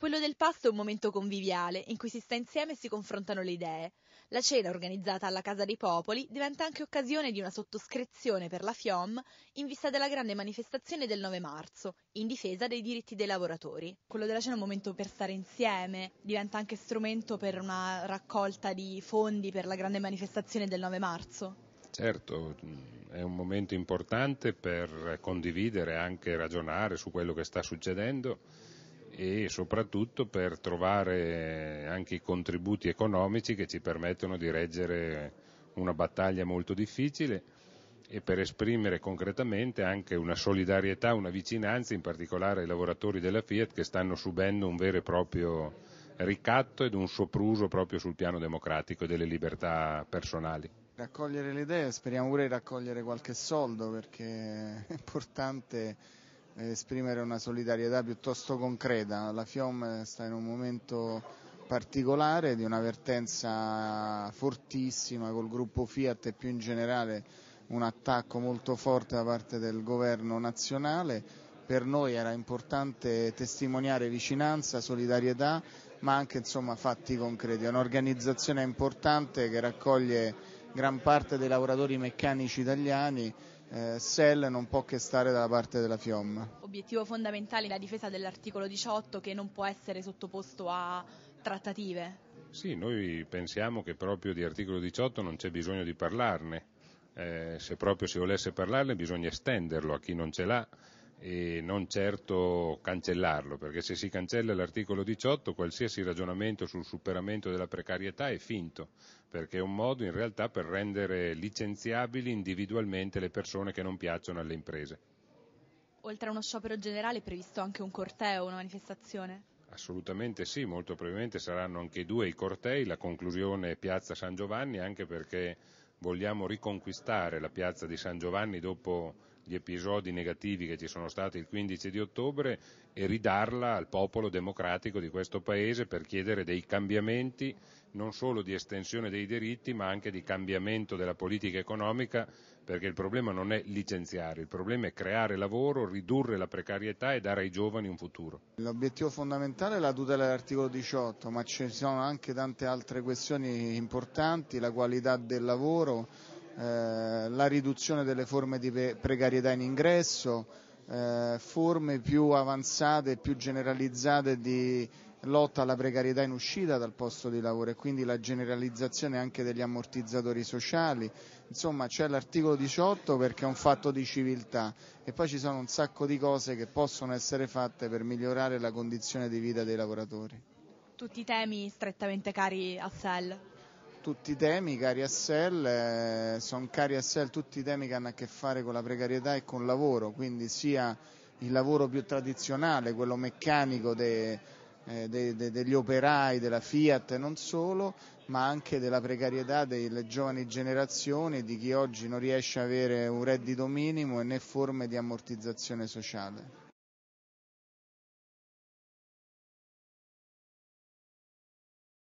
Quello del pasto è un momento conviviale in cui si sta insieme e si confrontano le idee. La cena organizzata alla Casa dei Popoli diventa anche occasione di una sottoscrizione per la FIOM in vista della grande manifestazione del 9 marzo, in difesa dei diritti dei lavoratori. Quello della cena è un momento per stare insieme, diventa anche strumento per una raccolta di fondi per la grande manifestazione del 9 marzo. Certo, è un momento importante per condividere e anche ragionare su quello che sta succedendo e soprattutto per trovare anche i contributi economici che ci permettono di reggere una battaglia molto difficile e per esprimere concretamente anche una solidarietà, una vicinanza in particolare ai lavoratori della Fiat che stanno subendo un vero e proprio ricatto ed un sopruso proprio sul piano democratico e delle libertà personali. Raccogliere le idee, speriamo pure di raccogliere qualche soldo perché è importante esprimere una solidarietà piuttosto concreta. La FIOM sta in un momento particolare di una vertenza fortissima col gruppo Fiat e più in generale un attacco molto forte da parte del governo nazionale. Per noi era importante testimoniare vicinanza, solidarietà, ma anche insomma, fatti concreti. È un'organizzazione importante che raccoglie gran parte dei lavoratori meccanici italiani eh, Shell non può che stare dalla parte della Fiom. Obiettivo fondamentale è la difesa dell'articolo 18 che non può essere sottoposto a trattative. Sì, noi pensiamo che proprio di articolo 18 non c'è bisogno di parlarne. Eh, se proprio si volesse parlarne bisogna estenderlo a chi non ce l'ha e non certo cancellarlo, perché se si cancella l'articolo 18 qualsiasi ragionamento sul superamento della precarietà è finto, perché è un modo in realtà per rendere licenziabili individualmente le persone che non piacciono alle imprese. Oltre a uno sciopero generale è previsto anche un corteo, una manifestazione? Assolutamente sì, molto probabilmente saranno anche due i cortei, la conclusione è Piazza San Giovanni, anche perché vogliamo riconquistare la piazza di San Giovanni dopo gli episodi negativi che ci sono stati il 15 di ottobre e ridarla al popolo democratico di questo Paese per chiedere dei cambiamenti non solo di estensione dei diritti ma anche di cambiamento della politica economica perché il problema non è licenziare, il problema è creare lavoro, ridurre la precarietà e dare ai giovani un futuro. L'obiettivo fondamentale è la tutela dell'articolo 18 ma ci sono anche tante altre questioni importanti, la qualità del lavoro, eh, la riduzione delle forme di precarietà in ingresso, eh, forme più avanzate e più generalizzate di lotta alla precarietà in uscita dal posto di lavoro e quindi la generalizzazione anche degli ammortizzatori sociali. Insomma c'è l'articolo 18 perché è un fatto di civiltà e poi ci sono un sacco di cose che possono essere fatte per migliorare la condizione di vita dei lavoratori. Tutti temi strettamente cari a SEL tutti i temi cari a SEL, eh, sono cari a SEL tutti i temi che hanno a che fare con la precarietà e con il lavoro, quindi sia il lavoro più tradizionale, quello meccanico de, eh, de, de, degli operai, della Fiat e non solo, ma anche della precarietà delle giovani generazioni, di chi oggi non riesce ad avere un reddito minimo e né forme di ammortizzazione sociale.